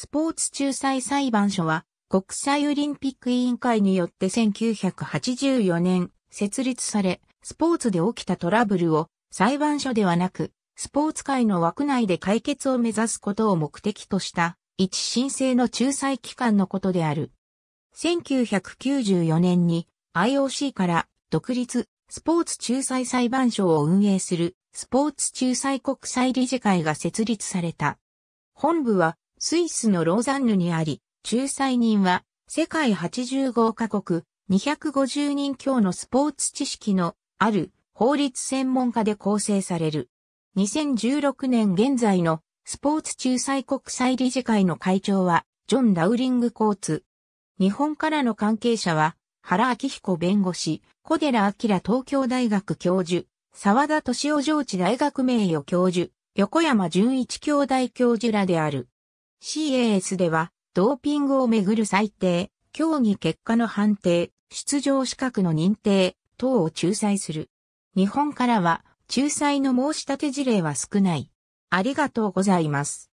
スポーツ仲裁裁判所は、国際オリンピック委員会によって1984年設立され、スポーツで起きたトラブルを裁判所ではなく、スポーツ界の枠内で解決を目指すことを目的とした一申請の仲裁機関のことである。1994年に IOC から独立スポーツ仲裁裁判所を運営するスポーツ仲裁国際理事会が設立された。本部はスイスのローザンヌにあり、仲裁人は世界85カ国250人強のスポーツ知識のある法律専門家で構成される。2016年現在のスポーツ仲裁国際理事会の会長はジョン・ダウリング・コーツ。日本からの関係者は原明彦弁護士、小寺明東京大学教授、沢田敏夫上智大学名誉教授、横山純一兄弟教授らである。CAS では、ドーピングをめぐる裁定、競技結果の判定、出場資格の認定等を仲裁する。日本からは、仲裁の申し立て事例は少ない。ありがとうございます。